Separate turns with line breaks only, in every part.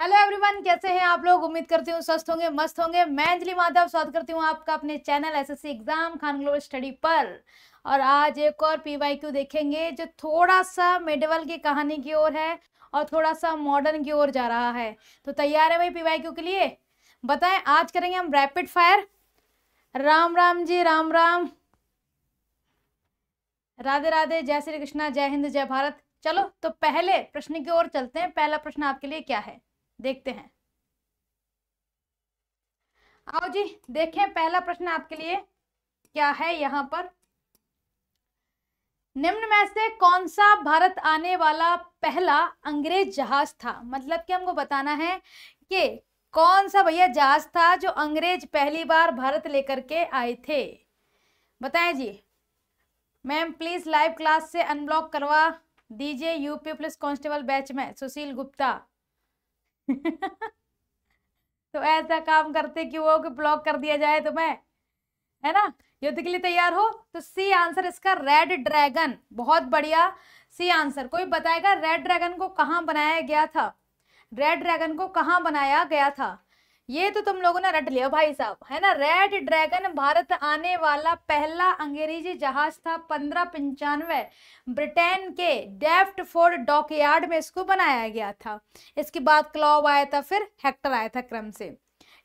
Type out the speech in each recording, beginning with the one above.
hello everyone कैसे हैं आप लोग उम्मीद करती हूँ स्वस्थ होंगे मस्त होंगे मैं अंजलि माधव स्वागत करती हूँ आपका अपने channel SSC exam Khan global study पर और आज एक और पीवाईक्यू देखेंगे जो थोड़ा सा मेडिवल की कहानी की ओर है और थोड़ा सा मॉडर्न की ओर जा रहा है तो तैयार है भाई पी के लिए बताएं आज करेंगे हम रैपिड फायर राम राम जी राम राम राधे राधे जय श्री कृष्णा जय हिंद जय भारत चलो तो पहले प्रश्न की ओर चलते हैं पहला प्रश्न आपके लिए क्या है देखते हैं आओ जी देखें पहला प्रश्न आपके लिए क्या है यहाँ पर निम्न में से कौन सा भारत आने वाला पहला अंग्रेज जहाज था मतलब कि हमको बताना है कि कौन सा भैया जहाज था जो अंग्रेज पहली बार भारत लेकर के आए थे बताएं जी मैम प्लीज लाइव क्लास से अनब्लॉक करवा दीजिए यूपी पुलिस कांस्टेबल बैच में सुशील गुप्ता तो ऐसा काम करते क्यों हो कि ब्लॉक कर दिया जाए तुम्हें है ना युद्ध के लिए तैयार हो तो सी आंसर इसका रेड ड्रैगन बहुत बढ़िया सी आंसर कोई बताएगा रेड ड्रैगन को कहाँ बनाया गया था रेड ड्रैगन को कहाँ बनाया गया था ये तो तुम लोगों ने रट लिया भाई साहब है ना रेड ड्रैगन भारत आने वाला पहला अंग्रेजी जहाज था पंद्रह पंचानवे ब्रिटेन के डेफ्ट फोर्ड डॉकयार्ड में इसको बनाया गया था इसके बाद क्लॉब आया था फिर हेक्टर आया था क्रम से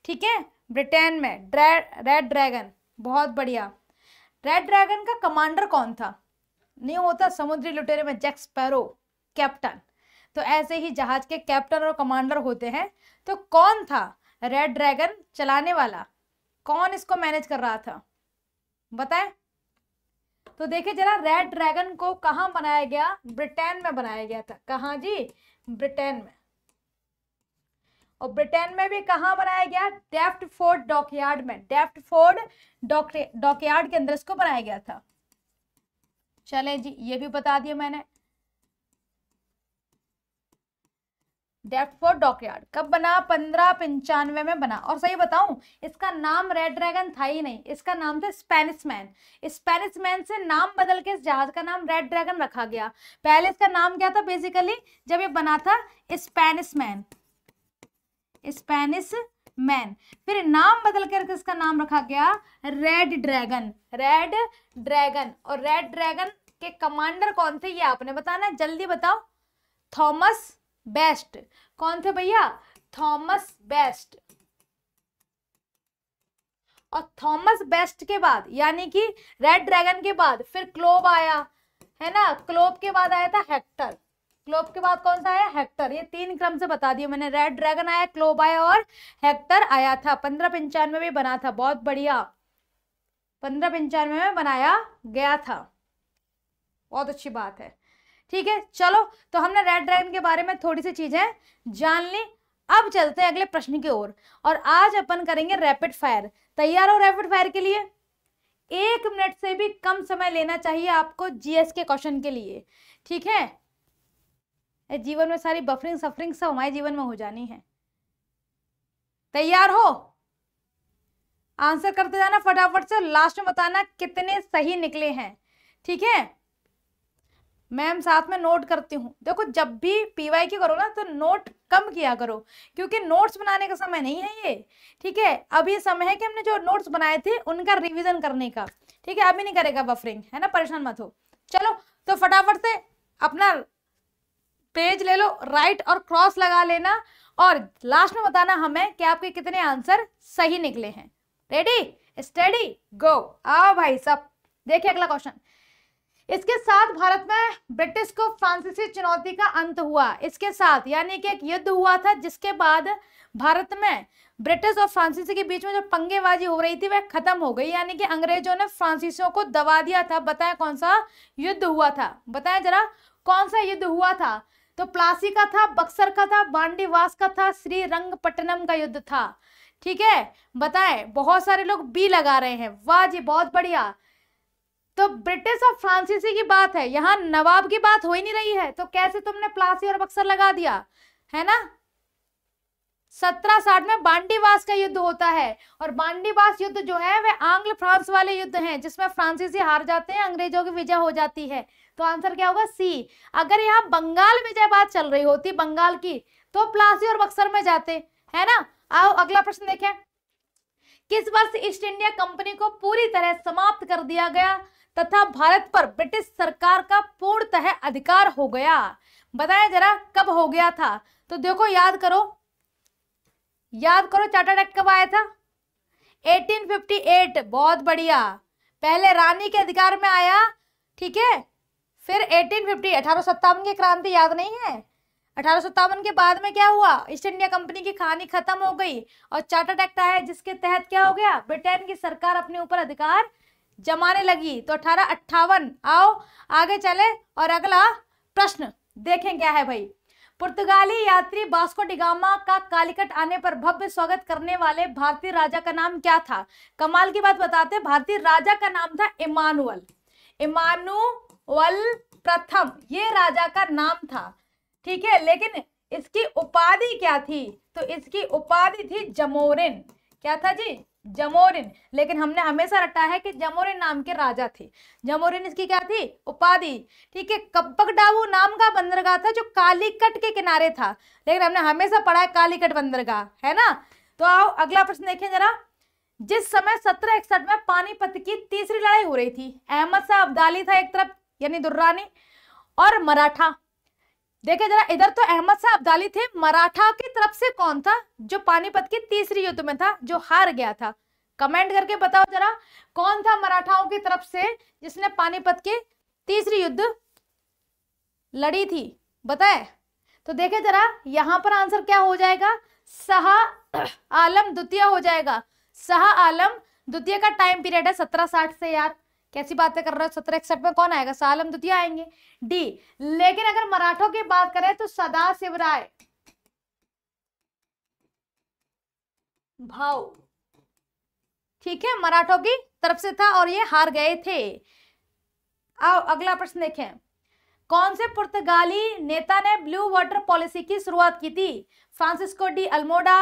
ठीक है ब्रिटेन में रेड ड्रैगन बहुत बढ़िया रेड ड्रैगन का कमांडर कौन था नहीं होता समुद्री लुटेरे में जैक्स पैरो कैप्टन तो ऐसे ही जहाज के कैप्टन और कमांडर होते हैं तो कौन था रेड ड्रैगन चलाने वाला कौन इसको मैनेज कर रहा था बताए तो देखिए जरा रेड ड्रैगन को कहा बनाया गया ब्रिटेन में बनाया गया था कहा जी ब्रिटेन में और ब्रिटेन में भी कहा बनाया गया डेफ्ट फोर्ड डॉकयार्ड में डेफ्ट फोर्ड डॉकयार्ड के अंदर इसको बनाया गया था चले जी ये भी बता दिया मैंने डेफ्टफोर्ड डॉकयार्ड कब बना पंद्रह पंचानवे में बना और सही बताऊं इसका नाम रेड ड्रैगन था ही नहीं इसका नाम था स्पेनिश मैन स्पेनिश मैन से नाम बदल के इस जहाज का नाम रेड ड्रैगन रखा गया पहले इसका नाम क्या था बेसिकली जब ये बना था स्पेनिश मैन स्पेनिश मैन फिर नाम बदल कर इसका नाम रखा गया रेड ड्रैगन रेड ड्रैगन और रेड ड्रैगन के कमांडर कौन थे ये आपने बताना जल्दी बताओ थॉमस बेस्ट कौन थे भैया थॉमस बेस्ट और थॉमस बेस्ट के बाद यानी कि रेड ड्रैगन के बाद फिर क्लोब आया है ना क्लोब के बाद आया था हेक्टर क्लोब के बाद कौन सा आया हेक्टर ये तीन क्रम से बता दिए मैंने रेड ड्रैगन आया क्लोब आया और हेक्टर आया था पंद्रह पंचानवे में बना था बहुत बढ़िया पंद्रह पंचानवे में बनाया गया था बहुत अच्छी बात है ठीक है चलो तो हमने रेड ड्रैगन के बारे में थोड़ी सी चीजें जान ली अब चलते हैं अगले प्रश्न की ओर और आज अपन करेंगे रैपिड फायर तैयार हो रैपिड फायर के लिए एक मिनट से भी कम समय लेना चाहिए आपको जीएस के क्वेश्चन के लिए ठीक है जीवन में सारी बफरिंग सफरिंग सब हमारे जीवन में हो जानी है तैयार हो आंसर करते जाना फटाफट से लास्ट में बताना कितने सही निकले हैं ठीक है मैम साथ में नोट करती हूँ देखो जब भी पीवाई की करो ना तो नोट कम किया करो क्योंकि नोट्स बनाने का समय नहीं है ये ठीक है अब ये समय है कि हमने जो नोट्स बनाए थे उनका रिविजन करने का ठीक है अभी नहीं करेगा बफरिंग है ना परेशान मत हो चलो तो फटाफट से अपना पेज ले लो राइट और क्रॉस लगा लेना और लास्ट में बताना हमें कि आपके कितने आंसर सही निकले हैं रेडी स्टडी गो आओ भाई सब देखिए अगला क्वेश्चन इसके साथ भारत में ब्रिटिश को फ्रांसीसी चुनौती का अंत हुआ इसके साथ यानी कि एक युद्ध हुआ था जिसके बाद भारत में ब्रिटिश और फ्रांसीसी के बीच में जो पंगेबाजी हो रही थी वह खत्म हो गई यानी कि अंग्रेजों ने फ्रांसीसियों को दबा दिया था बताएं कौन सा युद्ध हुआ था बताएं जरा कौन सा युद्ध हुआ था तो प्लासी का था बक्सर का था बांडीवास का था श्री रंगपट्टनम का युद्ध था ठीक है बताएं बहुत सारे लोग बी लगा रहे हैं वाह जी बहुत बढ़िया तो ब्रिटिश और फ्रांसीसी की बात है यहाँ नवाब की बात हो ही नहीं रही है तो कैसे तुमने प्लासी और बक्सर लगा दिया है ना सत्रह साठ में बांडीवास का युद्ध होता है और बांडीवास युद्ध जो है वह आंग्ल फ्रांस वाले युद्ध हैं जिसमें फ्रांसीसी हार जाते हैं अंग्रेजों की विजय हो जाती है तो आंसर क्या होगा सी अगर यहाँ बंगाल विजय बात चल रही होती बंगाल की तो प्लासी और बक्सर में जाते है ना आओ अगला प्रश्न देखें किस वर्ष ईस्ट इंडिया कंपनी को पूरी तरह समाप्त कर दिया गया तथा भारत पर ब्रिटिश सरकार का पूर्णतः अधिकार हो गया बताया जरा कब हो गया था तो देखो याद करो याद करो चार्टर्ड एक्ट कब आया था 1858 बहुत बढ़िया पहले रानी के अधिकार में आया ठीक है फिर 1850 अठारह की क्रांति याद नहीं है अठारह के बाद में क्या हुआ ईस्ट इंडिया कंपनी की कहानी खत्म हो गई और चार्टर्ड एक्ट आया जिसके तहत क्या हो गया ब्रिटेन की सरकार अपने ऊपर अधिकार जमाने लगी तो अठारह अट्ठावन आओ आगे चले और अगला प्रश्न देखें क्या है भाई पुर्तगाली यात्री बास्को डिगामा का कालिकट आने पर भव्य स्वागत करने वाले भारतीय राजा का नाम क्या था कमाल की बात बताते भारतीय राजा का नाम था इमानुअल इमानुअल प्रथम ये राजा का नाम था ठीक है लेकिन इसकी उपाधि क्या थी तो इसकी उपाधि थी जमोरिन क्या था जी जमोरिन लेकिन हमने हमेशा रटा है कि जमोरिन नाम के राजा थे जमोरिन इसकी क्या थी उपाधि ठीक है कब्बक डाबू नाम का बंदरगाह था जो कालीकट के किनारे था लेकिन हमने हमेशा पढ़ा है कालीकट बंदरगाह है ना तो आओ अगला प्रश्न देखें जरा जिस समय सत्रह इकसठ में पानीपत की तीसरी लड़ाई हो रही थी अहमद शाह अब्दाली था एक तरफ यानी दुर्रानी और मराठा देखे जरा इधर तो अहमद शाह अब्दाली थे मराठा की तरफ से कौन था जो पानीपत की तीसरी युद्ध में था जो हार गया था कमेंट करके बताओ जरा कौन था मराठाओं की तरफ से जिसने पानीपत के तीसरी युद्ध लड़ी थी बताए तो देखे जरा यहाँ पर आंसर क्या हो जाएगा सहा आलम द्वितीय हो जाएगा शाह आलम द्वितीय का टाइम पीरियड है सत्रह साठ से यार कैसी बातें कर रहे हो सत्रह इकसठ में कौन आएगा सालम तो द्वितीय आएंगे डी लेकिन अगर मराठों की बात करें तो सदा शिवराय भाव ठीक है मराठों की तरफ से था और ये हार गए थे आओ अगला प्रश्न देखें कौन से पुर्तगाली नेता ने ब्लू वाटर पॉलिसी की शुरुआत की थी Francisco de Almeida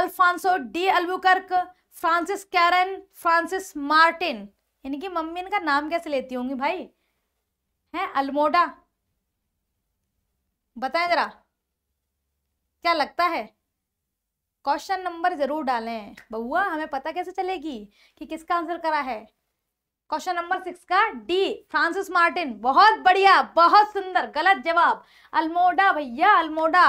Alfonso de Albuquerque Francis Caron Francis Martin इनकी मम्मी इनका नाम कैसे लेती होंगी भाई हैं अल्मोडा बताएं ज़रा क्या लगता है क्वेश्चन नंबर ज़रूर डालें बउआ हमें पता कैसे चलेगी कि किसका आंसर करा है क्वेश्चन नंबर सिक्स का डी फ्रांसिस मार्टिन बहुत बढ़िया बहुत सुंदर गलत जवाब अल्मोडा भैया अल्मोडा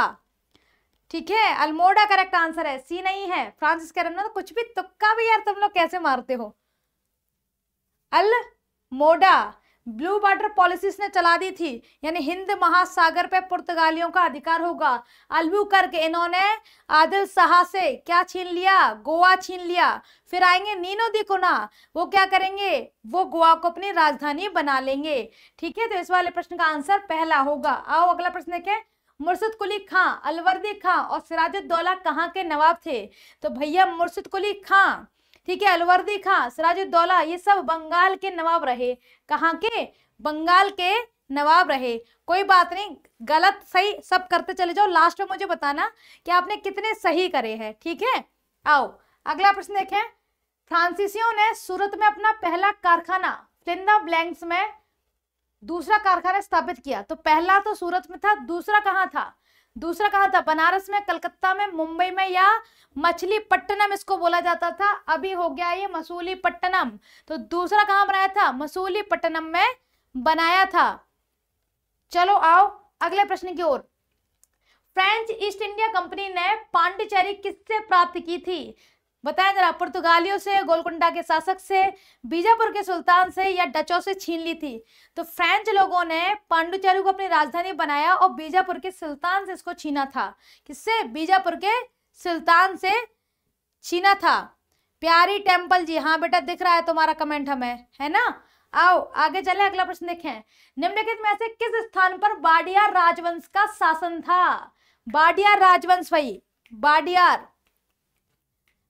ठीक है अल्मोडा करेक्ट आंसर है सी नहीं है फ्रांसिस कह रहे ना तो कुछ भी तुक्का भी यार तुम लोग कैसे मारते हो मोडा ब्लू वाटर पॉलिसीज ने चला दी थी यानी हिंद महासागर पे पुर्तगालियों का अधिकार होगा अलबू करके इन्होंने आदिल शाह से क्या छीन लिया गोवा छीन लिया फिर आएंगे नीनो दिकोना वो क्या करेंगे वो गोवा को अपनी राजधानी बना लेंगे ठीक है तो इस वाले प्रश्न का आंसर पहला होगा आओ अगला प्रश्न देखें मुर्शद कुली खां अलवरदी खां और सिराजुद्दौला कहाँ के नवाब थे तो भैया मुर्शद कुली खां ठीक है अलवर्दी खां हाँ, सराजुद्दौला ये सब बंगाल के नवाब रहे कहाँ के बंगाल के नवाब रहे कोई बात नहीं गलत सही सब करते चले जाओ लास्ट में मुझे बताना कि आपने कितने सही करे हैं ठीक है आओ अगला प्रश्न देखें फ्रांसीसियों ने सूरत में अपना पहला कारखाना फ्लिंदा ब्लैंक्स में दूसरा कारखाना स्थापित किया तो पहला तो सूरत में था दूसरा कहाँ था दूसरा कहा था बनारस में कलकत्ता में मुंबई में या पट्टनम इसको बोला जाता था अभी हो गया ये पट्टनम तो दूसरा कहा बनाया था मसूली पट्टनम में बनाया था चलो आओ अगले प्रश्न की ओर फ्रेंच ईस्ट इंडिया कंपनी ने पांडिचेरी किससे प्राप्त की थी बताया जरा पुर्तगालियों से गोलकुंडा के शासक से बीजापुर के सुल्तान से या डचों से छीन ली थी तो फ्रेंच लोगों ने पांडुचेरी को अपनी राजधानी बनाया और बीजापुर के सुल्तान से इसको छीना था किससे बीजापुर के सुल्तान से छीना था प्यारी टेम्पल जी हाँ बेटा दिख रहा है तुम्हारा कमेंट हमें है ना आओ आगे चले अगला प्रश्न देखें निम्नलिखित में से किस स्थान पर बाडियार राजवंश का शासन था बाडियार राजवंश भाई बाडियार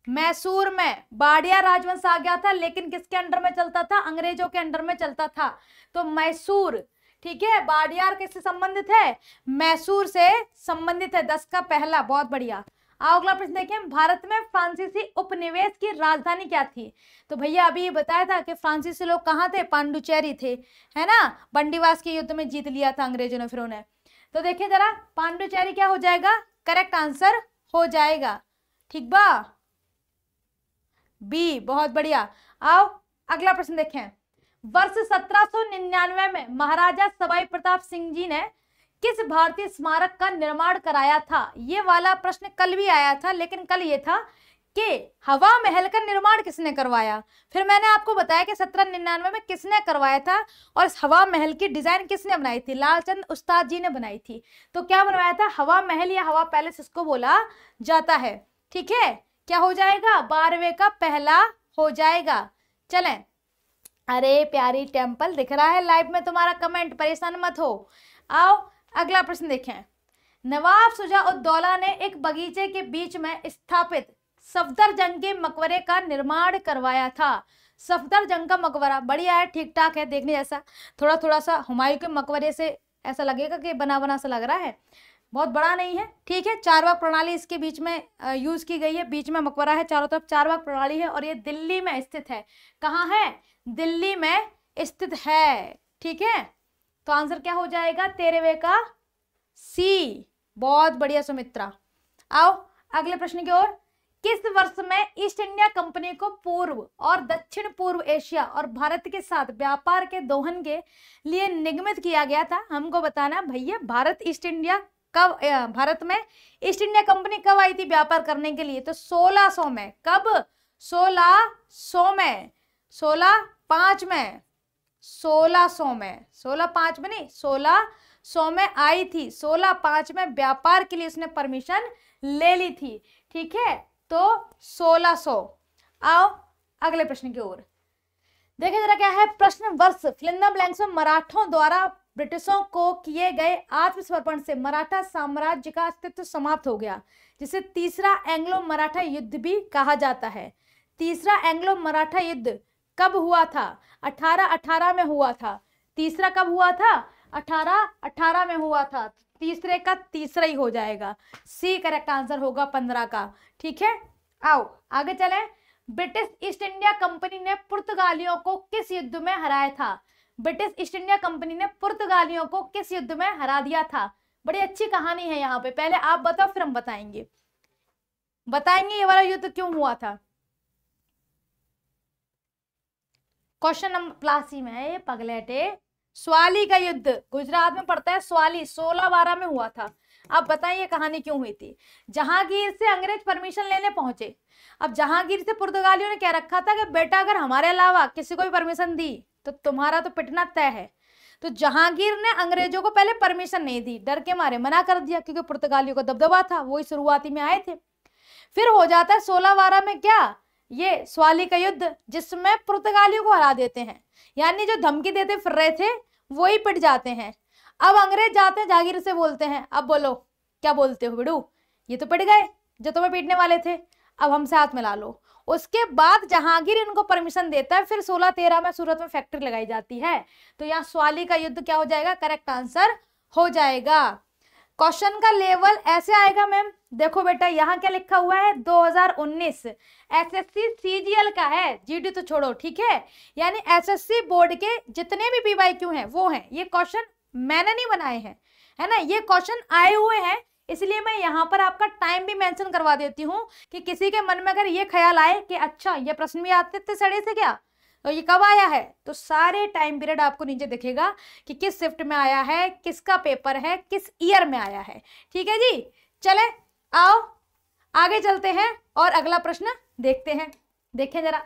मैसूर में बाड़िया राजवंश आ गया था लेकिन किसके अंडर में चलता था अंग्रेजों के अंडर में चलता था तो मैसूर ठीक है बाडियार किससे संबंधित है मैसूर से संबंधित है दस का पहला बहुत बढ़िया आओ अगला प्रश्न देखें भारत में फ्रांसीसी उपनिवेश की राजधानी क्या थी तो भैया अभी ये बताया था कि फ्रांसीसी लोग कहाँ थे पांडुचेरी थे है ना बंडीवास के युद्ध में जीत लिया था अंग्रेजों ने फिर उन्हें तो देखिए जरा पांडुचेरी क्या हो जाएगा करेक्ट आंसर हो जाएगा ठीक बा बी बहुत बढ़िया आओ अगला प्रश्न देखें वर्ष 1799 में महाराजा सवाई प्रताप सिंह जी ने किस भारतीय स्मारक का निर्माण कराया था ये वाला प्रश्न कल भी आया था लेकिन कल ये था कि हवा महल का निर्माण किसने करवाया फिर मैंने आपको बताया कि सत्रह निन्यानवे में किसने करवाया था और हवा महल की डिजाइन किसने बनाई थी लालचंद उस्ताद जी ने बनाई थी तो क्या बनवाया था हवा महल या हवा पैलेस इसको बोला जाता है ठीक है क्या हो जाएगा बारहवें का पहला हो जाएगा चलें अरे प्यारी टेम्पल दिख रहा है लाइव में तुम्हारा कमेंट परेशान मत हो आओ अगला प्रश्न देखें नवाब सुजाउद्दौला ने एक बगीचे के बीच में स्थापित सफदरजंग के मकबरे का निर्माण करवाया था सफदरजंग का मकबरा बढ़िया है ठीक ठाक है देखने जैसा थोड़ा थोड़ा सा हुमायूं के मकबरे से ऐसा लगेगा कि बना बना सा लग रहा है बहुत बड़ा नहीं है ठीक है चार वाक प्रणाली इसके बीच में यूज़ की गई है बीच में मकबरा है चारों तरफ चार वाक प्रणाली है और ये दिल्ली में स्थित है कहाँ है दिल्ली में स्थित है ठीक है तो आंसर क्या हो जाएगा तेरेवे का सी बहुत बढ़िया सुमित्रा आओ अगले प्रश्न की ओर किस वर्ष में ईस्ट इंडिया कंपनी को पूर्व और दक्षिण पूर्व एशिया और भारत के साथ व्यापार के दोहन के लिए निगमित किया गया था हमको बताना भैया भारत ईस्ट इंडिया कब भारत में ईस्ट इंडिया कंपनी कब आई थी व्यापार करने के लिए तो 1600 में कब 1600 में 16 में 1600 में 16 में नहीं 1600 में आई थी सोलह पांच में व्यापार के लिए उसने परमिशन ले ली थी ठीक है तो 1600 आओ अगले प्रश्न की ओर देखिए जरा क्या है प्रश्न वर्ष फिलिंदा ब्लैंक्स में मराठों द्वारा ब्रिटिशों को किए गए आत्मसमर्पण से मराठा साम्राज्य का अस्तित्व समाप्त हो गया जिसे तीसरा एंग्लो मराठा युद्ध भी कहा जाता है तीसरा एंग्लो मराठा युद्ध कब हुआ था अठारह अठारह में हुआ था तीसरा कब हुआ था अठारह अठारह में हुआ था तीसरे का तीसरा ही हो जाएगा सी करेक्ट आंसर होगा पंद्रह का ठीक है आओ आगे चले ब्रिटिश ईस्ट इंडिया कंपनी ने पुर्तगालियों को किस युद्ध में हराया था ब्रिटिश ईस्ट इंडिया कंपनी ने पुर्तगालियों को किस युद्ध में हरा दिया था बड़ी अच्छी कहानी है यहाँ पे पहले आप बताओ फिर हम बताएंगे बताएंगे ये वाला युद्ध क्यों हुआ था क्वेश्चन नंबर प्लासी में है पगलेटे स्वाली का युद्ध गुजरात में पड़ता है स्वाली सोलह बारह में हुआ था बताए बताइए कहानी क्यों हुई थी जहांगीर से अंग्रेज परमिशन लेने पहुंचे अब जहांगीर से पुर्तगालियों ने क्या रखा था कि बेटा अगर हमारे अलावा किसी को भी परमिशन दी तो तुम्हारा तो पिटना तय है तो जहांगीर ने अंग्रेजों को पहले परमिशन नहीं दी डर के मारे मना कर दिया क्योंकि पुर्तगालियों का दबदबा था वही शुरुआती में आए थे फिर हो जाता है सोलह बारह में क्या ये स्वाली का युद्ध जिसमें पुर्तगालियों को हरा देते हैं यानी जो धमकी देते फिर रहे थे वही पिट जाते हैं अब अंग्रेज जाते हैं जागीर से बोलते हैं अब बोलो क्या बोलते हो बिडू ये तो पिट गए जो तुम्हें पीटने वाले थे अब हमसे हाथ मिला लो उसके बाद जहांगीर इनको परमिशन देता है फिर सोलह तेरह में सूरत में फैक्ट्री लगाई जाती है तो यहाँ स्वाली का युद्ध क्या हो जाएगा करेक्ट आंसर हो जाएगा क्वेश्चन का लेवल ऐसे आएगा मैम देखो बेटा यहाँ क्या लिखा हुआ है 2019 एसएससी सीजीएल का है जीडी तो छोड़ो ठीक है यानी एसएससी बोर्ड के जितने भी क्यू है वो है ये क्वेश्चन मैंने नहीं बनाए हैं है ना ये क्वेश्चन आए हुए हैं इसलिए मैं यहाँ पर आपका टाइम भी मेंशन करवा देती हूँ कि किसी के मन में अगर ये ख्याल आए कि अच्छा ये प्रश्न भी आते थे सड़े से क्या तो ये कब आया है तो सारे टाइम पीरियड आपको नीचे दिखेगा कि किस शिफ्ट में आया है किसका पेपर है किस ईयर में आया है ठीक है जी चले आओ आगे चलते हैं और अगला प्रश्न देखते हैं देखें जरा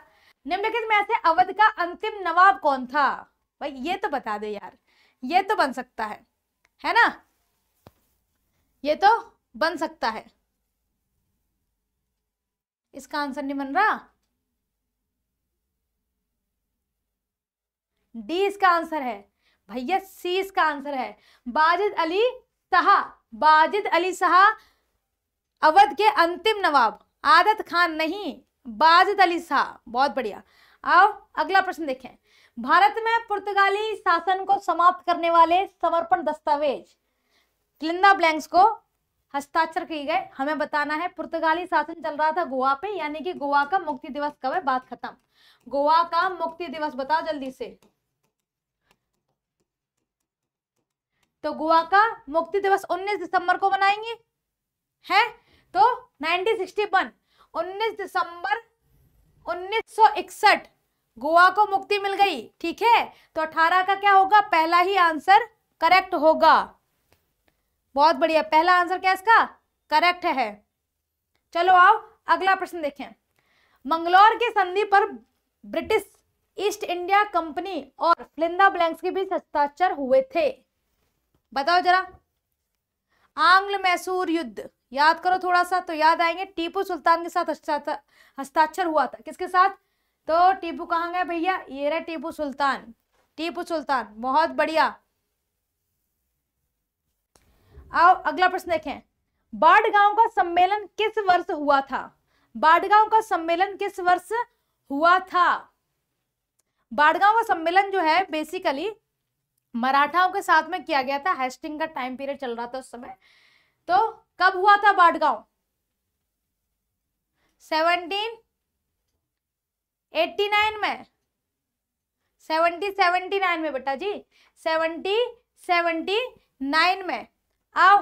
निम्नलिखित में से अवध का अंतिम नवाब कौन था भाई ये तो बता दे यार ये तो बन सकता है है ना ये तो बन सकता है इसका आंसर नहीं बन रहा डी इसका आंसर है भैया सी इसका आंसर है बाजिद अली सहा बाजिद अली सहा अवध के अंतिम नवाब आदत खान नहीं बाजिद अली शाह बहुत बढ़िया आओ अगला प्रश्न देखें भारत में पुर्तगाली शासन को समाप्त करने वाले समर्पण दस्तावेज क्लिंदा ब्लैंक्स को हस्ताक्षर किए गए हमें बताना है पुर्तगाली शासन चल रहा था गोवा पे यानी कि गोवा का मुक्ति दिवस कब है बात खत्म गोवा का मुक्ति दिवस बताओ जल्दी से तो गोवा का मुक्ति दिवस 19 दिसंबर को मनाएंगे है तो 1961 19 दिसंबर 1961 गोवा को मुक्ति मिल गई ठीक है तो 18 का क्या होगा पहला ही आंसर करेक्ट होगा बहुत बढ़िया पहला आंसर क्या इसका करेक्ट है चलो आओ अगला प्रश्न देखें मंगलोर की संधि पर ब्रिटिश ईस्ट इंडिया कंपनी और फ्लिंदा ब्लैंक्स के बीच हस्ताक्षर हुए थे बताओ जरा आंग्ल मैसूर युद्ध याद करो थोड़ा सा तो याद आएंगे टीपू सुल्तान के साथ हस्ताक्षर हुआ था किसके साथ तो टीपू कहाँ गए भैया ये रहे टीपू सुल्तान टीपू सुल्तान बहुत बढ़िया आओ अगला प्रश्न देखें बाडगांव का सम्मेलन किस वर्ष हुआ था बाडगांव का सम्मेलन किस वर्ष हुआ था बाडगांव का सम्मेलन जो है बेसिकली मराठाओं के साथ में किया गया था हेस्टिंग का टाइम पीरियड चल रहा था उस समय तो कब हुआ था बाडगांव सेवनटीन एट्टी नाइन में सेवनटी सेवेंटी नाइन में बेटा जी सेवनटी नाइन में आओ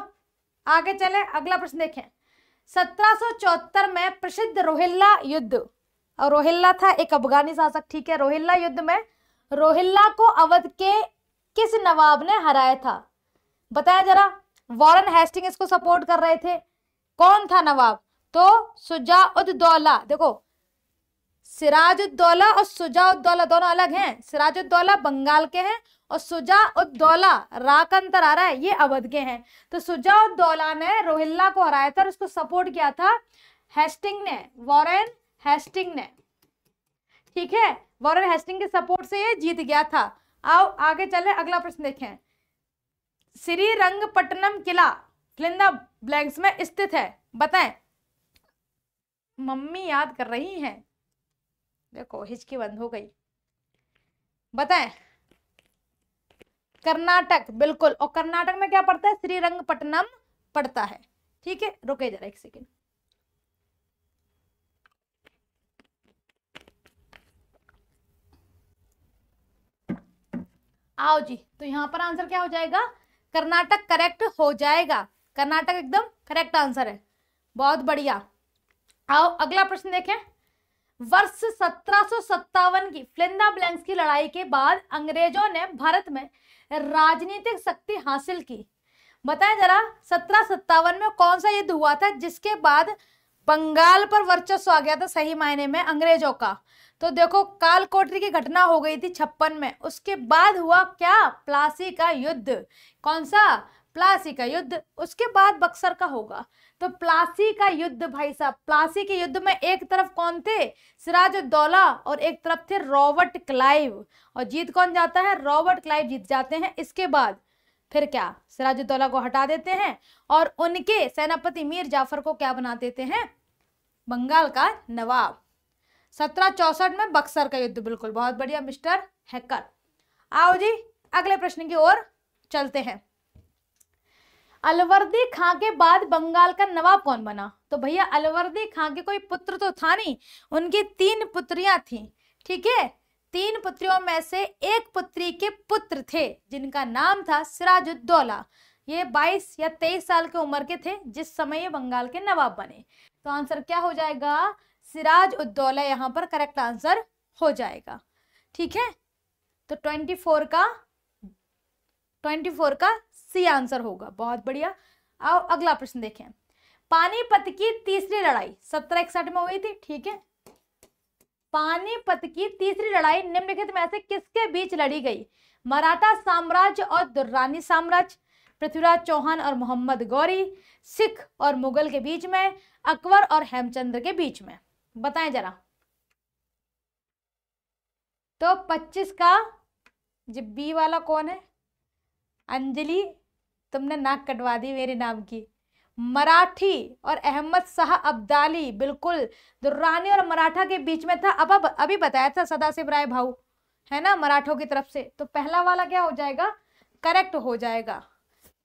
आगे चले अगला प्रश्न देखें सत्रह में प्रसिद्ध रोहिल्ला युद्ध और रोहिल्ला था एक अफगानी शासक ठीक है रोहिल्ला युद्ध में रोहिल्ला को अवध के किस नवाब ने हराया था बताया जरा वॉरन हेस्टिंग इसको सपोर्ट कर रहे थे कौन था नवाब तो सुजा उद दौला देखो सिराजुद्दौला और सुजाउद्दौला दोनों अलग हैं सिराजुद्दौला बंगाल के हैं और सुजाउद्दौला रा अंतर आ रहा है ये अवध के हैं तो सुजाउद्दौला ने रोहिल्ला को हराया था और उसको सपोर्ट किया था हेस्टिंग ने वॉरेन हेस्टिंग ने ठीक है वॉरेन हेस्टिंग के सपोर्ट से ये जीत गया था आओ आगे चले अगला प्रश्न देखें श्री रंगपट्टनम किला फिलिंदा ब्लैंक्स में स्थित है बताएं मम्मी याद कर रही हैं देखो हिचकी बंद हो गई बताएं कर्नाटक बिल्कुल और कर्नाटक में क्या पड़ता है श्रीरंगपट्टनम पड़ता है ठीक है रुके जरा एक सेकेंड आओ जी तो यहाँ पर आंसर क्या हो जाएगा कर्नाटक करेक्ट हो जाएगा कर्नाटक एकदम करेक्ट आंसर है बहुत बढ़िया आओ अगला प्रश्न देखें वर्ष सत्रह की फ्लिंदा ब्लैंक्स की लड़ाई के बाद अंग्रेजों ने भारत में राजनीतिक शक्ति हासिल की बताएं जरा सत्रह सत्तावन में कौन सा युद्ध हुआ था जिसके बाद बंगाल पर वर्चस्व आ गया था सही मायने में अंग्रेजों का तो देखो काल कोटरी की घटना हो गई थी छप्पन में उसके बाद हुआ क्या प्लासी का युद्ध कौन सा प्लासी का युद्ध उसके बाद बक्सर का होगा तो प्लासी का युद्ध भाई साहब प्लासी के युद्ध में एक तरफ कौन थे सिराज उद्दौला और एक तरफ थे रॉबर्ट क्लाइव और जीत कौन जाता है रॉबर्ट क्लाइव जीत जाते हैं इसके बाद फिर क्या सिराज उद्दौला को हटा देते हैं और उनके सेनापति मीर जाफर को क्या बना देते हैं बंगाल का नवाब सत्रह चौसठ में बक्सर का युद्ध बिल्कुल बहुत बढ़िया मिस्टर हैकर आओ जी अगले प्रश्न की ओर चलते हैं अलवर्दी खां के बाद बंगाल का नवाब कौन बना तो भैया अलवर्दी खां के कोई पुत्र तो था नहीं उनकी तीन पुत्रियां थी ठीक है तीन पुत्रियों में से एक पुत्री के पुत्र थे जिनका नाम था सिराजुद्दौला ये 22 या 23 साल के उम्र के थे जिस समय ये बंगाल के नवाब बने तो आंसर क्या हो जाएगा सिराज उद्दौला यहाँ पर करेक्ट आंसर हो जाएगा ठीक है तो 24 का 24 का सी आंसर होगा बहुत बढ़िया आओ अगला प्रश्न देखें पानीपत की तीसरी लड़ाई सत्रह इकसठ में हुई थी ठीक है पानीपत की तीसरी लड़ाई निम्नलिखित में से किसके बीच लड़ी गई मराठा साम्राज्य और दुर्रानी साम्राज्य पृथ्वीराज चौहान और मोहम्मद गौरी सिख और मुगल के बीच में अकबर और हेमचंद्र के बीच में बताएं जरा तो 25 का जब बी वाला कौन है अंजलि तुमने नाक कटवा दी मेरे नाम की मराठी और अहमद शाह अब्दाली बिल्कुल दुर्रानी और मराठा के बीच में था अब अब अभी बताया था सदाशिव राय भाऊ है ना मराठों की तरफ से तो पहला वाला क्या हो जाएगा करेक्ट हो जाएगा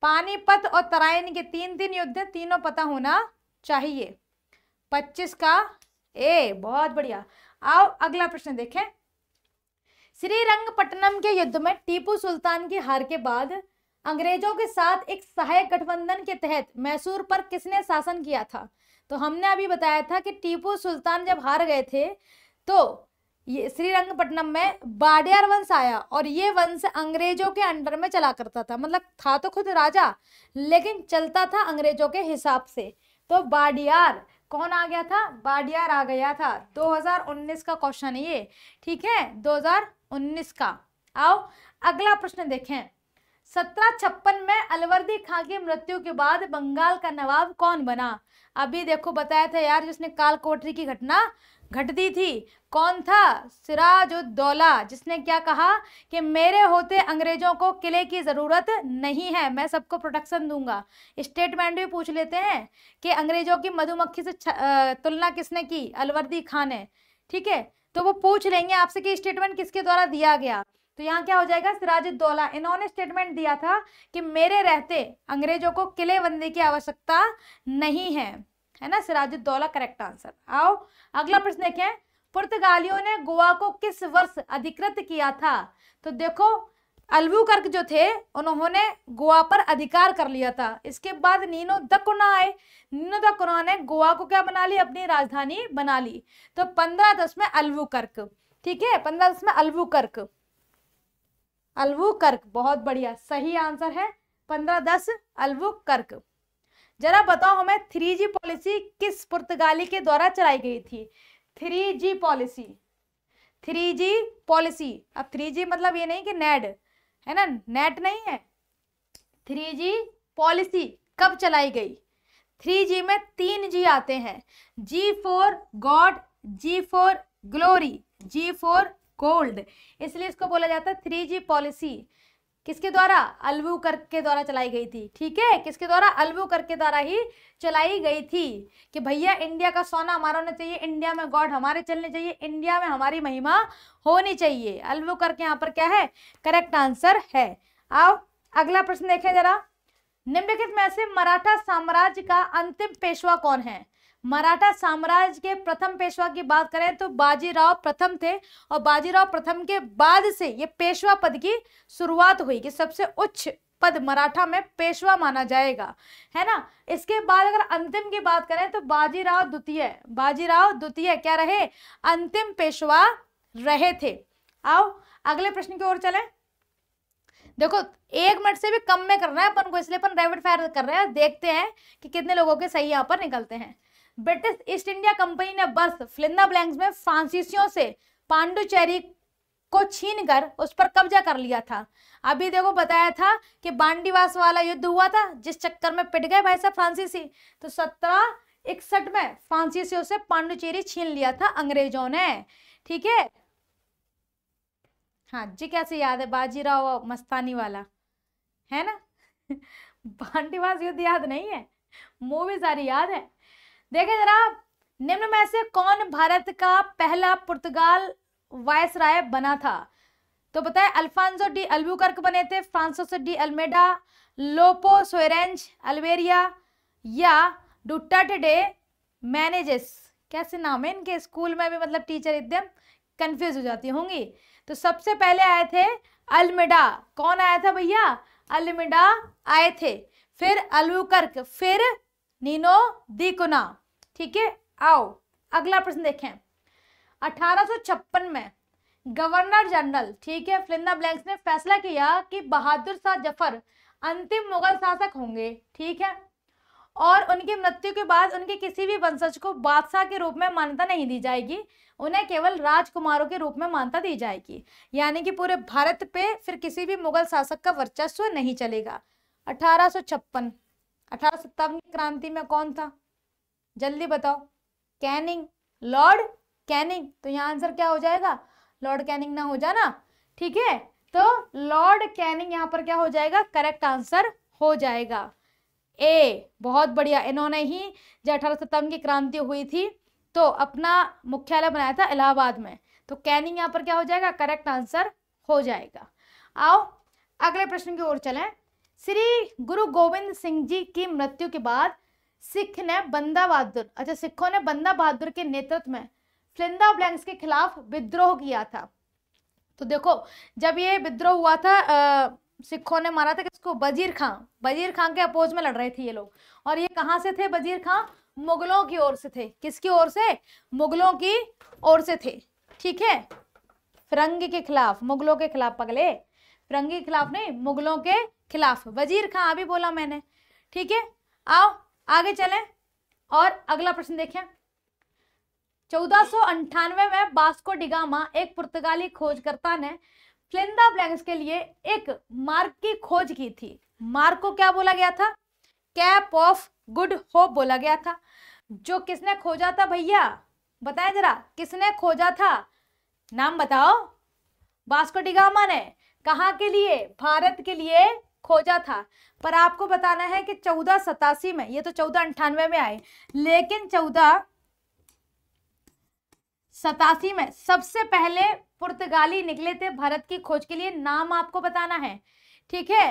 पानीपत और तराइन के तीन तीन युद्ध तीनों पता होना चाहिए पच्चीस का ए बहुत बढ़िया आओ अगला प्रश्न देखें श्रीरंगपट्टनम के युद्ध में टीपू सुल्तान की हार के बाद अंग्रेजों के साथ एक सहायक गठबंधन के तहत मैसूर पर किसने शासन किया था तो हमने अभी बताया था कि टीपू सुल्तान जब हार गए थे तो ये श्रीरंगपट्टनम में बाडियार वंश आया और ये वंश अंग्रेजों के अंडर में चला करता था मतलब था तो खुद राजा लेकिन चलता था अंग्रेजों के हिसाब से तो बाडियार कौन आ गया था बाडियार आ गया था 2019 का क्वेश्चन है ये ठीक है 2019 का आओ अगला प्रश्न देखें सत्रह छप्पन में अलवरदी खां की मृत्यु के बाद बंगाल का नवाब कौन बना अभी देखो बताया था यार जिसने काल कोठरी की घटना घट दी थी कौन था उद्दौला जिसने क्या कहा कि मेरे होते अंग्रेजों को किले की ज़रूरत नहीं है मैं सबको प्रोटेक्शन दूंगा स्टेटमेंट भी पूछ लेते हैं कि अंग्रेजों की मधुमक्खी से तुलना किसने की अलवरदी खान ने ठीक है तो वो पूछ लेंगे आपसे कि स्टेटमेंट किसके द्वारा दिया गया तो यहाँ क्या हो जाएगा सिराजुद्दौला इन्होंने स्टेटमेंट दिया था कि मेरे रहते अंग्रेजों को किलेबंदी की आवश्यकता नहीं है है ना सिराजुद्दौला करेक्ट आंसर आओ अगला प्रश्न देखे पुर्तगालियों ने गोवा को किस वर्ष अधिकृत किया था तो देखो कर्क जो थे उन्होंने गोवा पर अधिकार कर लिया था इसके बाद नीनो दकुना आए नीनो दकुना ने गोवा को क्या बना ली अपनी राजधानी बना ली तो पंद्रह दस में कर्क ठीक है पंद्रह दस में कर्क कर्क बहुत बढ़िया सही आंसर है पंद्रह दस कर्क जरा बताओ हमें थ्री जी पॉलिसी किस पुर्तगाली के द्वारा चलाई गई थी three G policy three G policy अब थ्री जी मतलब ये नहीं कि नेट है ना नेट नहीं है थ्री जी पॉलिसी कब चलाई गई थ्री जी में तीन जी आते हैं G for God G for glory G for gold इसलिए इसको बोला जाता है थ्री पॉलिसी किसके द्वारा अलवू कर के द्वारा चलाई गई थी ठीक है किसके द्वारा अलवू कर के द्वारा ही चलाई गई थी कि भैया इंडिया का सोना हमारा होना चाहिए इंडिया में गॉड हमारे चलने चाहिए इंडिया में हमारी महिमा होनी चाहिए अलवू कर के यहाँ पर क्या है करेक्ट आंसर है आओ अगला प्रश्न देखें जरा निम्नलिखित में से मराठा साम्राज्य का अंतिम पेशवा कौन है मराठा साम्राज्य के प्रथम पेशवा की बात करें तो बाजीराव प्रथम थे और बाजीराव प्रथम के बाद से ये पेशवा पद की शुरुआत हुई कि सबसे उच्च पद मराठा में पेशवा माना जाएगा है ना इसके बाद अगर अंतिम की बात करें तो बाजीराव द्वितीय बाजीराव द्वितीय क्या रहे अंतिम पेशवा रहे थे आओ अगले प्रश्न की ओर चले देखो एक मिनट से भी कम में करना है अपन को इसलिए अपन रैपिड फायर कर रहे हैं देखते हैं कि कितने लोगों के सही यहाँ पर निकलते हैं ब्रिटिश ईस्ट इंडिया कंपनी ने बस फ्लिंदा ब्लैंक्स में फ्रांसीसियों से पांडुचेरी को छीन कर उस पर कब्जा कर लिया था अभी देखो बताया था कि बांडीवास वाला युद्ध हुआ था जिस चक्कर में पिट गए भाई साहब फ्रांसीसी तो सत्रह इकसठ में फ्रांसीसियों से पांडुचेरी छीन लिया था अंग्रेजों ने ठीक है हाँ जी कैसे याद है बाजीराव मस्तानी वाला है ना बांडीवास युद्ध याद नहीं है मूवी सारी याद है देखे जरा निम्न में से कौन भारत का पहला पुर्तगाल राय बना था तो बताए अल्फांसो डी अल्बुकर्क बने थे फ्रांसोस डी अल्मेडा लोपो सोरेंज अल्वेरिया या डुटे डे मैनेजेस कैसे नाम है इनके स्कूल में भी मतलब टीचर एकदम कंफ्यूज हो जाती होंगी तो सबसे पहले आए थे अल्मेडा कौन आया था भैया अल्मेडा आए थे फिर अल्बुकर्क फिर नीनो दिकुना ठीक है आओ अगला प्रश्न देखें अठारह में गवर्नर जनरल ठीक है फिलिंदा ब्लैंक्स ने फैसला किया कि बहादुर शाह जफर अंतिम मुगल शासक होंगे ठीक है और उनकी मृत्यु के बाद उनके किसी भी वंशज को बादशाह के रूप में मान्यता नहीं दी जाएगी उन्हें केवल राजकुमारों के रूप में मान्यता दी जाएगी यानी कि पूरे भारत पे फिर किसी भी मुगल शासक का वर्चस्व नहीं चलेगा अठारह सौ क्रांति में कौन था जल्दी बताओ कैनिंग लॉर्ड कैनिंग तो यहाँ आंसर क्या हो जाएगा लॉर्ड कैनिंग ना हो जाना ठीक है तो लॉर्ड कैनिंग यहाँ पर क्या हो जाएगा करेक्ट आंसर हो जाएगा ए बहुत बढ़िया इन्होंने ही जब अठारह की क्रांति हुई थी तो अपना मुख्यालय बनाया था इलाहाबाद में तो कैनिंग यहाँ पर क्या हो जाएगा करेक्ट आंसर हो जाएगा आओ अगले प्रश्न की ओर चलें श्री गुरु गोविंद सिंह जी की मृत्यु के बाद सिख ने बंदा बहादुर अच्छा सिखों ने बंदा बहादुर के नेतृत्व में फ्लिंदा ब्लैंक्स के खिलाफ विद्रोह किया था तो देखो जब ये विद्रोह हुआ था सिखों ने मारा था किसको बजीर खां बजीर खां के अपोज में लड़ रहे थे ये लोग और ये कहाँ से थे बजीर खां मुगलों की ओर से थे किसकी ओर से मुगलों की ओर से थे ठीक है फिरंगी के खिलाफ मुगलों के खिलाफ पगले फिरंगी के खिलाफ नहीं मुगलों के खिलाफ वजीर खां अभी बोला मैंने ठीक है आओ आगे चलें और अगला प्रश्न देखें चौदह में बास्को डिगामा एक पुर्तगाली खोजकर्ता ने फ्लिंदा ब्लैंक्स के लिए एक मार्ग की खोज की थी मार्ग को क्या बोला गया था कैप ऑफ गुड होप बोला गया था जो किसने खोजा था भैया बताएं जरा किसने खोजा था नाम बताओ बास्को डिगामा ने कहा के लिए भारत के लिए खोजा था पर आपको बताना है कि चौदह सतासी में ये तो चौदह अंठानवे में आए लेकिन चौदह सतासी में सबसे पहले पुर्तगाली निकले थे भारत की खोज के लिए नाम आपको बताना है ठीक है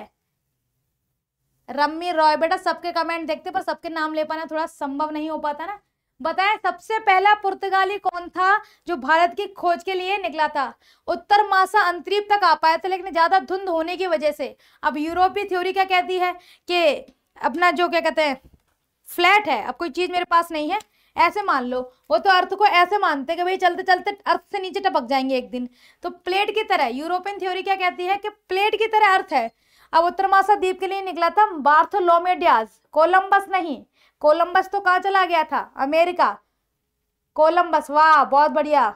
रम्मी रॉय बेटा सबके कमेंट देखते पर सबके नाम ले पाना थोड़ा संभव नहीं हो पाता ना बताए सबसे पहला पुर्तगाली कौन था जो भारत की खोज के लिए निकला था उत्तर मासा अंतरीप तक आ पाया था लेकिन ज़्यादा धुंध होने की वजह से अब यूरोपीय थ्योरी क्या कहती है कि अपना जो क्या कहते हैं फ्लैट है अब कोई चीज़ मेरे पास नहीं है ऐसे मान लो वो तो अर्थ को ऐसे मानते कि भाई चलते चलते अर्थ से नीचे टपक जाएंगे एक दिन तो प्लेट की तरह यूरोपियन थ्योरी क्या कहती है कि प्लेट की तरह अर्थ है अब उत्तर मासा द्वीप के लिए निकला था बार्थोलोमेडियाज कोलंबस नहीं कोलंबस तो कहाँ चला गया था अमेरिका कोलंबस वाह बहुत बढ़िया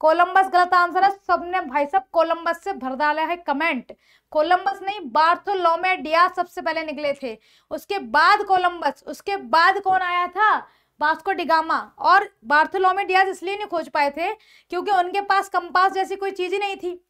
कोलंबस गलत आंसर है सबने भाई सब कोलंबस से भर डाला है कमेंट कोलंबस नहीं बार्थोलोमे डिया सबसे पहले निकले थे उसके बाद कोलंबस उसके बाद कौन आया था बास्को डिगामा और बार्थोलोमे डियाज इसलिए नहीं खोज पाए थे क्योंकि उनके पास कंपास जैसी कोई चीज ही नहीं थी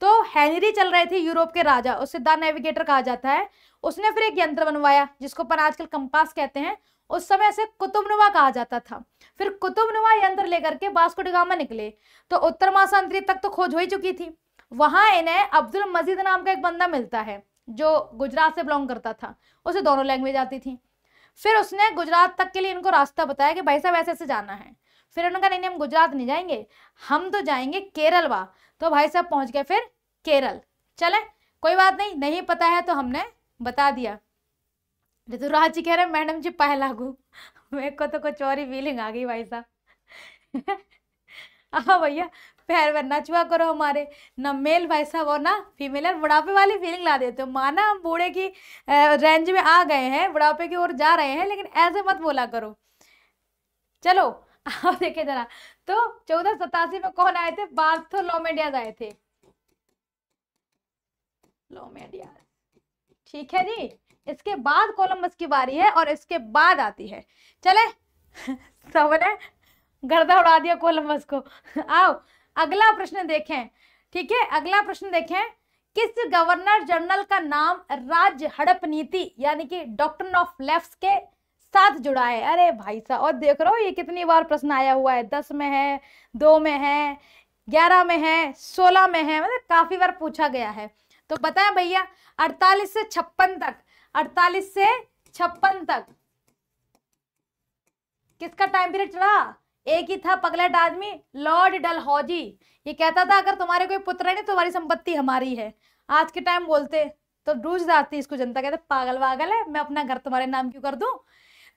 तो हेनरी चल रहे थे यूरोप के राजा उसे द नेविगेटर कहा जाता है उसने फिर एक यंत्र बनवाया जिसको अपन आजकल कंपास कहते हैं उस समय से कुतुबनुमा कहा जाता था फिर कुतुबनुमा यंत्र लेकर के बास्को डिगामा निकले तो उत्तर महासांतरी तक तो खोज हो ही चुकी थी वहां इन्हें अब्दुल मजीद नाम का एक बंदा मिलता है जो गुजरात से बिलोंग करता था उसे दोनों लैंग्वेज आती थी फिर उसने गुजरात तक के लिए इनको रास्ता बताया कि भाई साहब ऐसे ऐसे जाना है फिर उन्होंने कहा नहीं हम गुजरात नहीं जाएंगे हम तो जाएंगे केरल वाह तो भाई साहब पहुंच गए फिर केरल चले कोई बात नहीं नहीं पता है तो हमने बता दिया ऋतुराज तो जी कह रहे मैडम जी पहला गु मेरे को तो कुछ और ही फीलिंग आ गई भाई साहब हाँ भैया पैर वैर ना छुआ करो हमारे ना मेल भाई साहब और ना फीमेल यार बुढ़ापे वाली फीलिंग ला देते हो माना हम बूढ़े की रेंज में आ गए हैं बुढ़ापे की ओर जा रहे हैं लेकिन ऐसे मत बोला करो चलो आप देखे जरा तो चौदह सतासी में कौन आए थे बार्थोलोमेडियाज तो आए थे लोमेडियाज ठीक है जी इसके बाद कोलम्बस की बारी है और इसके बाद आती है चले सबने गर्दा उड़ा दिया कोलम्बस को आओ अगला प्रश्न देखें ठीक है अगला प्रश्न देखें किस गवर्नर जनरल का नाम राज्य हड़प नीति यानी कि डॉक्टर ऑफ लेफ्ट के साथ जुड़ा है अरे भाई साहब और देख रहे हो ये कितनी बार प्रश्न आया हुआ है दस में है दो में है ग्यारह में है सोलह में है मतलब काफी बार पूछा गया है तो बताया भैया अड़तालीस से छप्पन तक अड़तालीस से छप्पन तक किसका टाइम पीरियड चला एक ही था पगलेट आदमी लॉर्ड डल हॉजी ये कहता था अगर तुम्हारे कोई पुत्र नहीं तो तुम्हारी संपत्ति हमारी है आज के टाइम बोलते तो डूज जाती इसको जनता कहते पागल वागल है मैं अपना घर तुम्हारे नाम क्यों कर दूं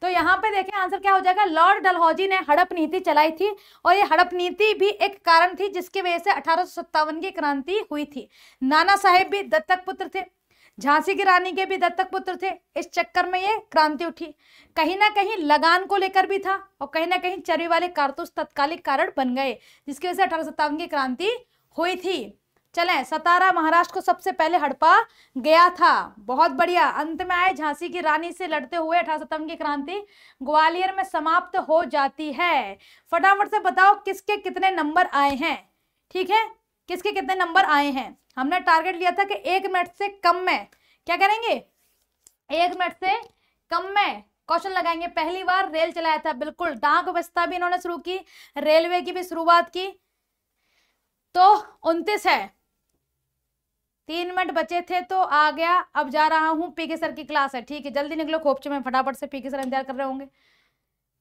तो यहाँ पे देखें आंसर क्या हो जाएगा लॉर्ड डलहौजी ने हड़प नीति चलाई थी और ये हड़प नीति भी एक कारण थी जिसकी वजह से अठारह की क्रांति हुई थी नाना साहेब भी दत्तक पुत्र थे झांसी की रानी के भी दत्तक पुत्र थे इस चक्कर में ये क्रांति उठी कहीं ना कहीं लगान को लेकर भी था और कहीं ना कहीं चरी वाले कारतूस तत्कालिक कारण बन गए जिसकी वजह से अठारह की क्रांति हुई थी चले सतारा महाराष्ट्र को सबसे पहले हड़पा गया था बहुत बढ़िया अंत में आए झांसी की रानी से लड़ते हुए अठारह की क्रांति ग्वालियर में समाप्त हो जाती है फटाफट से बताओ किसके कितने नंबर आए हैं ठीक है किसके कितने नंबर आए हैं हमने टारगेट लिया था कि एक मिनट से कम में क्या करेंगे एक मिनट से कम में क्वेश्चन लगाएंगे पहली बार रेल चलाया था बिल्कुल डाक व्यवस्था भी इन्होंने शुरू की रेलवे की भी शुरुआत की तो उनतीस है तीन मिनट बचे थे तो आ गया अब जा रहा हूँ पीके सर की क्लास है ठीक है जल्दी निकलो खोपचे में फटाफट से पीके सर इंतजार कर रहे होंगे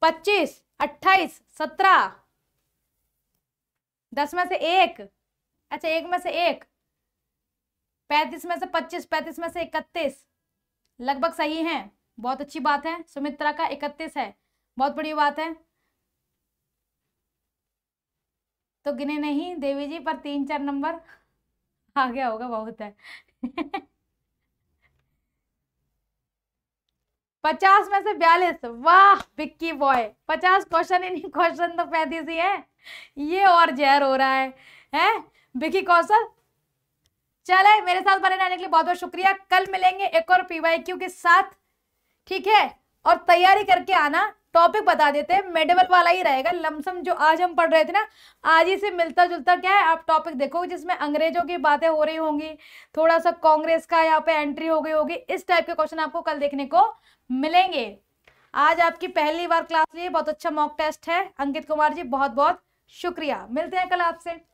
पच्चीस अट्ठाईस सत्रह दस में से एक अच्छा एक में से एक पैंतीस में से पच्चीस पैंतीस में से इकतीस लगभग सही है बहुत अच्छी बात है सुमित्रा का इकतीस है बहुत बड़ी बात है तो गिने नहीं देवी जी पर तीन चार नंबर आ गया होगा बहुत है पचास में से बयालीस वाह बिक्की बॉय पचास क्वेश्चन ही नहीं क्वेश्चन तो पैंतीस ही है ये और जहर हो रहा है हैं बिक्की कौशल चले मेरे साथ बने रहने के लिए बहुत बहुत शुक्रिया कल मिलेंगे एक और पीवाई क्यू के साथ ठीक है और तैयारी करके आना टॉपिक बता देते हैं मेडिवल वाला ही रहेगा लमसम जो आज हम पढ़ रहे थे ना आज ही से मिलता जुलता क्या है आप टॉपिक देखो जिसमें अंग्रेजों की बातें हो रही होंगी थोड़ा सा कांग्रेस का यहाँ पे एंट्री हो गई होगी इस टाइप के क्वेश्चन आपको कल देखने को मिलेंगे आज आपकी पहली बार क्लास लिए बहुत अच्छा मॉक टेस्ट है अंकित कुमार जी बहुत बहुत शुक्रिया मिलते हैं कल आपसे